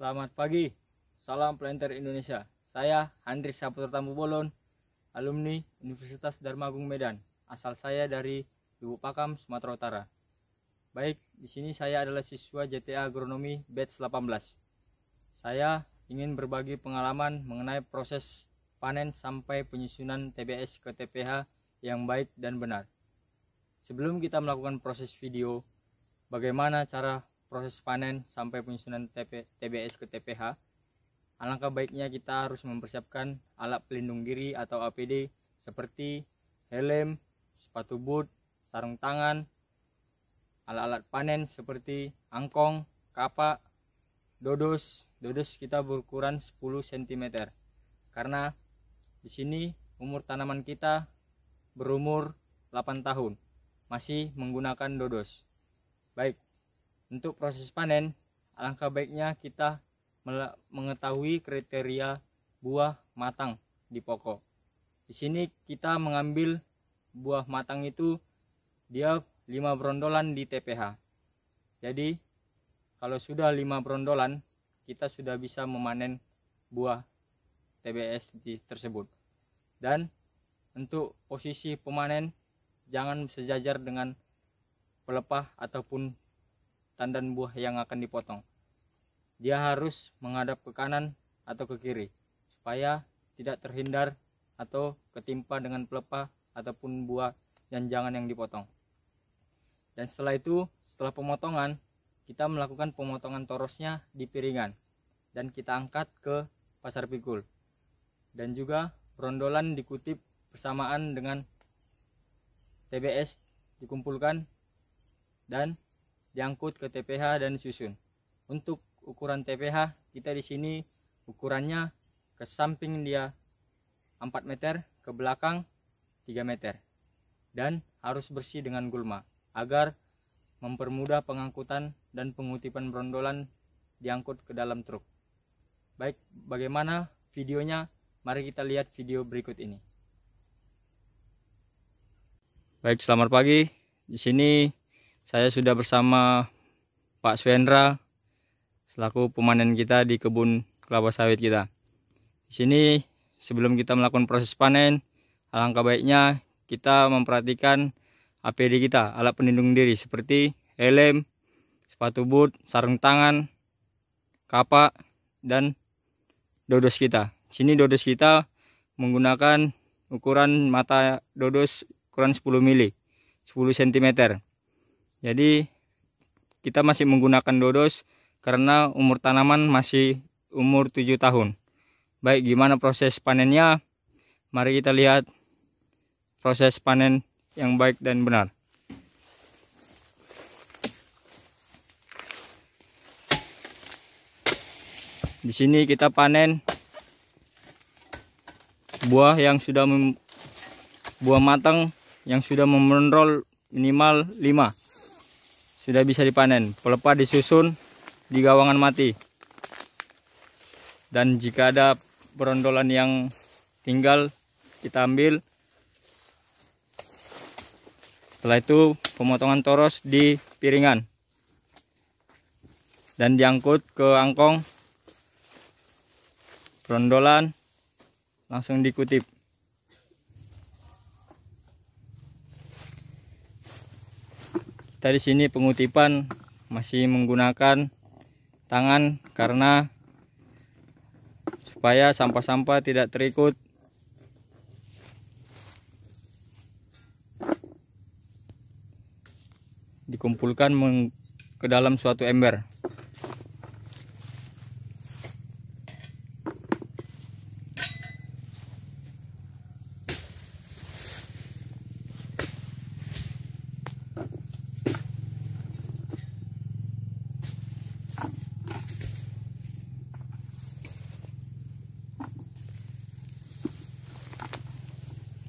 Selamat pagi, salam Planter Indonesia. Saya Andri Saputra Bolon, alumni Universitas Darmagung Medan. Asal saya dari Ibu Pakam, Sumatera Utara. Baik, di sini saya adalah siswa JTA Agronomi Batch 18. Saya ingin berbagi pengalaman mengenai proses panen sampai penyusunan TBS ke TPH yang baik dan benar. Sebelum kita melakukan proses video, bagaimana cara proses panen sampai penyusunan TP, TBS ke TPH, alangkah baiknya kita harus mempersiapkan alat pelindung diri atau APD seperti helm, sepatu boot, sarung tangan, alat-alat panen seperti angkong, kapak, dodos. Dodos kita berukuran 10 cm. Karena di sini umur tanaman kita berumur 8 tahun masih menggunakan dodos. Baik, untuk proses panen, alangkah baiknya kita mengetahui kriteria buah matang di pokok. Di sini kita mengambil buah matang itu dia 5 brondolan di TPH. Jadi kalau sudah 5 brondolan, kita sudah bisa memanen buah TBS tersebut. Dan untuk posisi pemanen jangan sejajar dengan pelepah ataupun tandan buah yang akan dipotong. Dia harus menghadap ke kanan atau ke kiri supaya tidak terhindar atau ketimpa dengan pelepah ataupun buah dan jangan yang dipotong. Dan setelah itu, setelah pemotongan, kita melakukan pemotongan torosnya di piringan dan kita angkat ke pasar pikul. Dan juga rondolan dikutip bersamaan dengan TBS dikumpulkan dan diangkut ke TPH dan susun. Untuk ukuran TPH kita di sini ukurannya ke samping dia 4 meter, ke belakang 3 meter. Dan harus bersih dengan gulma agar mempermudah pengangkutan dan pengutipan brondolan diangkut ke dalam truk. Baik, bagaimana videonya? Mari kita lihat video berikut ini. Baik, selamat pagi. Di sini saya sudah bersama Pak Swendra selaku pemanen kita di kebun kelapa sawit kita. Di sini sebelum kita melakukan proses panen, alangkah baiknya kita memperhatikan APD kita, alat pelindung diri seperti helm, sepatu boot, sarung tangan, kapak dan dodos kita. Di sini dodos kita menggunakan ukuran mata dodos ukuran 10 mili, 10 cm. Jadi kita masih menggunakan dodos karena umur tanaman masih umur 7 tahun. Baik, gimana proses panennya? Mari kita lihat proses panen yang baik dan benar. Di sini kita panen buah yang sudah buah matang yang sudah memenrol minimal 5 sudah bisa dipanen. Pelepah disusun di gawangan mati. Dan jika ada berondolan yang tinggal, kita ambil. Setelah itu pemotongan toros di piringan. Dan diangkut ke angkong. Berondolan langsung dikutip. kita sini pengutipan masih menggunakan tangan karena supaya sampah-sampah tidak terikut dikumpulkan ke dalam suatu ember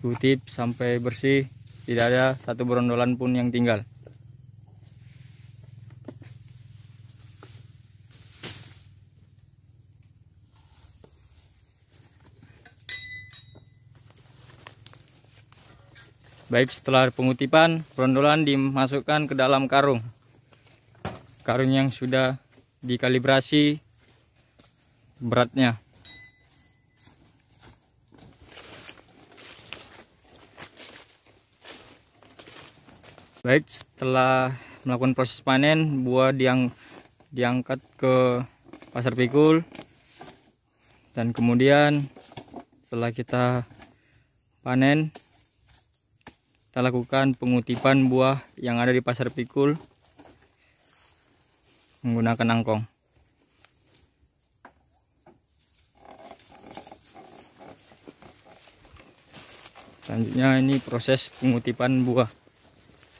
kutip sampai bersih tidak ada satu berondolan pun yang tinggal Baik setelah pengutipan, berondolan dimasukkan ke dalam karung. Karung yang sudah dikalibrasi beratnya. Baik, setelah melakukan proses panen, buah diang diangkat ke pasar pikul dan kemudian setelah kita panen kita lakukan pengutipan buah yang ada di pasar pikul menggunakan angkong selanjutnya ini proses pengutipan buah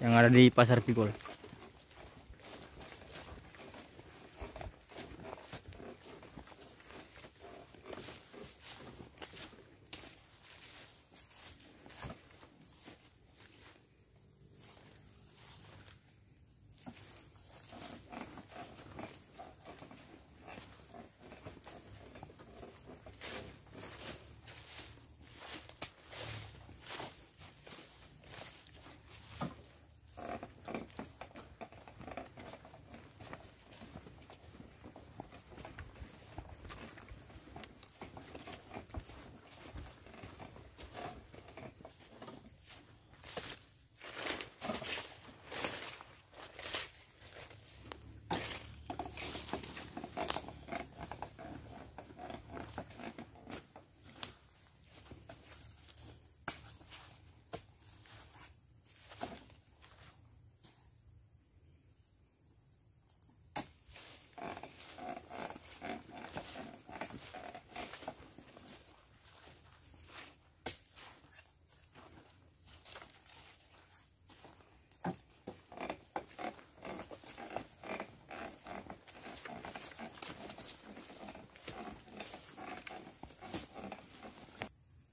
yang ada di pasar Pikul.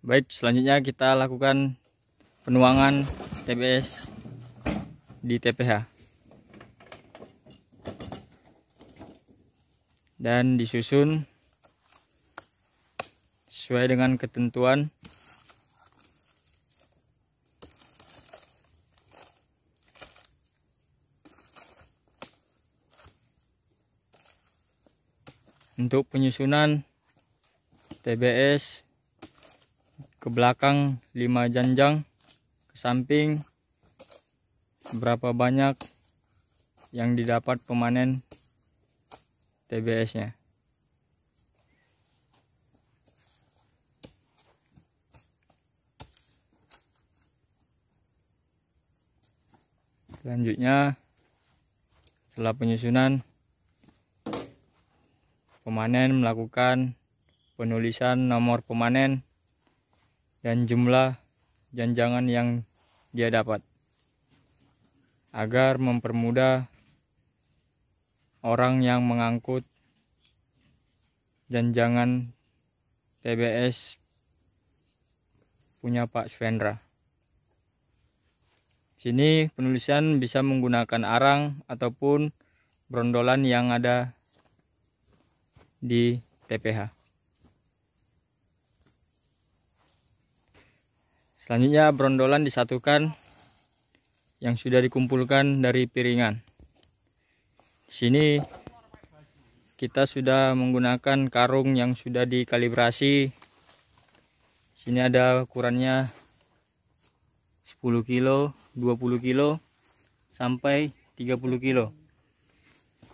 baik selanjutnya kita lakukan penuangan TBS di TPH dan disusun sesuai dengan ketentuan untuk penyusunan TBS ke belakang 5 janjang ke samping berapa banyak yang didapat pemanen TBS nya selanjutnya setelah penyusunan pemanen melakukan penulisan nomor pemanen dan jumlah janjangan yang dia dapat agar mempermudah orang yang mengangkut janjangan TBS punya Pak Svendra. Sini penulisan bisa menggunakan arang ataupun brondolan yang ada di TPH. Selanjutnya brondolan disatukan yang sudah dikumpulkan dari piringan. Di sini kita sudah menggunakan karung yang sudah dikalibrasi. Di sini ada ukurannya 10 kilo, 20 kilo sampai 30 kilo.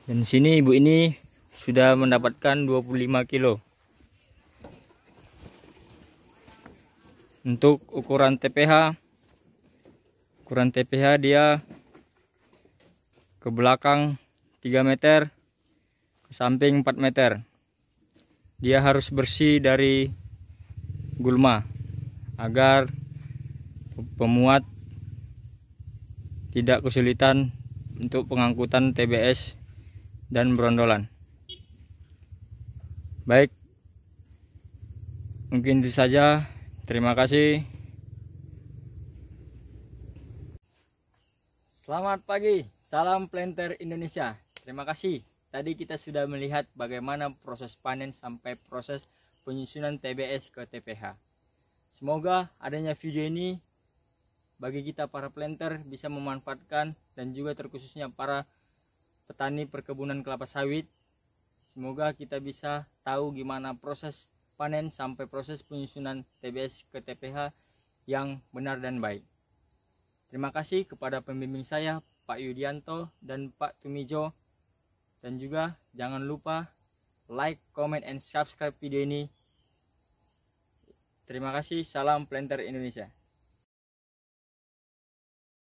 Dan sini ibu ini sudah mendapatkan 25 kilo. untuk ukuran TPH ukuran TPH dia ke belakang 3 meter ke samping 4 meter dia harus bersih dari gulma agar pemuat tidak kesulitan untuk pengangkutan TBS dan berondolan baik mungkin itu saja Terima kasih. Selamat pagi, salam planter Indonesia. Terima kasih. Tadi kita sudah melihat bagaimana proses panen sampai proses penyusunan TBS ke TPH. Semoga adanya video ini bagi kita para planter bisa memanfaatkan dan juga terkhususnya para petani perkebunan kelapa sawit. Semoga kita bisa tahu gimana proses panen sampai proses penyusunan TBS ke TPH yang benar dan baik. Terima kasih kepada pembimbing saya Pak Yudianto dan Pak Tumijo dan juga jangan lupa like, comment, and subscribe video ini. Terima kasih, salam Planter Indonesia.